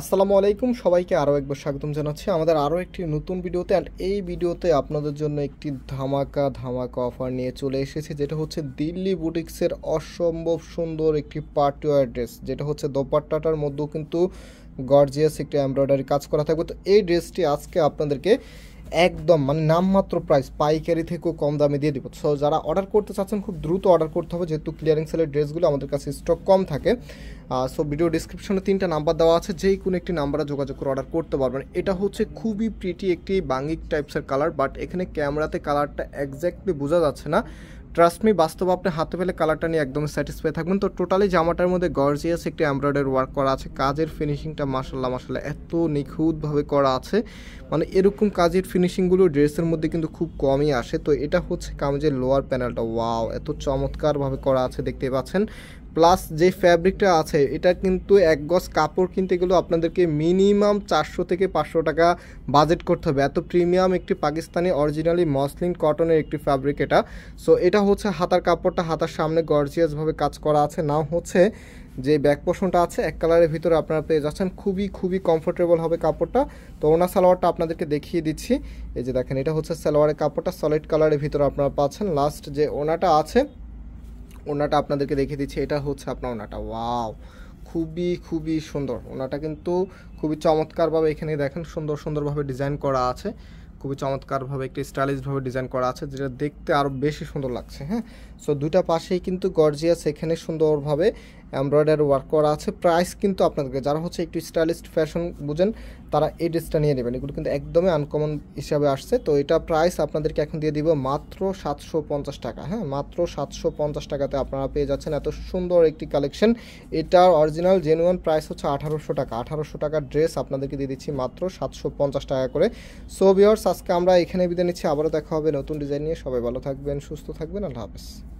আসসালামু আলাইকুম সবাইকে আরও একবার স্বাগতম জানাচ্ছি আমাদের আরও একটি নতুন ভিডিওতে অ্যান্ড এই ভিডিওতে আপনাদের জন্য একটি ধামাকা ধামাকা অফার নিয়ে চলে এসেছে যেটা হচ্ছে দিল্লি বুটিক্সের অসম্ভব সুন্দর একটি পার্টিওয়ার ড্রেস যেটা হচ্ছে দোপাট্টাটার মধ্যেও কিন্তু গর্জিয়াস একটি এমব্রয়ডারি কাজ করা থাকবে তো এই ড্রেসটি আজকে আপনাদেরকে একদম মানে নামমাত্র প্রাইস পাইকারি থেকেও কম দামে দিয়ে দিব সো যারা অর্ডার করতে চাচ্ছেন খুব দ্রুত অর্ডার করতে হবে যেহেতু ক্লিয়ারিং সেলের ড্রেসগুলো আমাদের কাছে স্টক কম থাকে সো ভিডিও ডিসক্রিপশনে তিনটা নাম্বার দেওয়া আছে যেই কোনো একটি নাম্বারে যোগাযোগ করে অর্ডার করতে পারবেন এটা হচ্ছে খুবই প্রিটি একটি বাঙ্গিক টাইপসের কালার বাট এখানে ক্যামেরাতে কালারটা একজ্যাক্টলি বোঝা যাচ্ছে না ট্রাস্টমি বাস্তব আপনি হাতে পেলে কালারটা নিয়ে একদম স্যাটিসফাই থাকবেন তো টোটালি জামাটার মধ্যে গর্জিয়াস একটি এমব্রয়ডারি ওয়ার্ক করা আছে কাজের ফিনিশিংটা মাসাল্লাহ মাসাল্লাহ এত নিখুঁতভাবে করা আছে মানে এরকম কাজের ফিনিশিংগুলো ড্রেসের মধ্যে কিন্তু খুব কমই আসে তো এটা হচ্ছে কামিজের লোয়ার প্যানেলটা ওয়াও এত চমৎকারভাবে করা আছে দেখতে পাচ্ছেন প্লাস যে ফ্যাব্রিকটা আছে এটা কিন্তু এক গজ কাপড় কিনতে গেলেও আপনাদেরকে মিনিমাম চারশো থেকে পাঁচশো টাকা বাজেট করতে হবে এত প্রিমিয়াম একটি পাকিস্তানি অরিজিনালি মসলিন কটনের একটি ফ্যাব্রিক এটা সো এটা হচ্ছে হাতার কাপড়টা হাতার সামনে গর্জিয়াসভাবে কাজ করা আছে না হচ্ছে যে ব্যাক পোষণটা আছে এক কালারের ভিতরে আপনারা পেয়ে যাচ্ছেন খুবই খুবই কমফোর্টেবল হবে কাপড়টা তো ওনা সালোয়ারটা আপনাদেরকে দেখিয়ে দিচ্ছি এই যে দেখেন এটা হচ্ছে সালোয়ারের কাপড়টা সলিড কালারের ভিতরে আপনারা পাচ্ছেন লাস্ট যে ওনাটা আছে ওনাটা আপনাদেরকে দেখিয়ে দিচ্ছি এটা হচ্ছে আপনার ওনাটা ওয়াও খুবই খুবই সুন্দর ওনাটা কিন্তু খুবই চমৎকারভাবে এখানে দেখেন সুন্দর সুন্দরভাবে ডিজাইন করা আছে খুবই চমৎকারভাবে একটি স্টাইলিশভাবে ডিজাইন করা আছে যেটা দেখতে আরও বেশি সুন্দর লাগছে হ্যাঁ সো দুটা পাশেই কিন্তু গর্জিয়াস এখানে সুন্দরভাবে এমব্রয়ডারি ওয়ার্ক করা আছে প্রাইস কিন্তু আপনাদেরকে যারা হচ্ছে একটু স্টাইলিস্ট ফ্যাশন বুঝেন তারা এই ড্রেসটা নিয়ে নেবেন এগুলো কিন্তু একদমই আনকমন হিসাবে আসছে তো এটা প্রাইস আপনাদেরকে এখন দিয়ে দিব মাত্র সাতশো পঞ্চাশ টাকা হ্যাঁ মাত্র সাতশো পঞ্চাশ টাকাতে আপনারা পেয়ে যাচ্ছেন এত সুন্দর একটি কালেকশন এটার অরিজিনাল জেনুয়ান প্রাইস হচ্ছে আঠারোশো টাকা আঠারোশো টাকার ড্রেস আপনাদেরকে দিয়ে দিচ্ছি মাত্র সাতশো পঞ্চাশ টাকা করে সো বিয়ার্স আজকে আমরা এখানে বিদায় নিচ্ছি আবারও দেখা হবে নতুন ডিজাইন নিয়ে সবাই ভালো থাকবেন সুস্থ থাকবেন আল্লাহ হাফেজ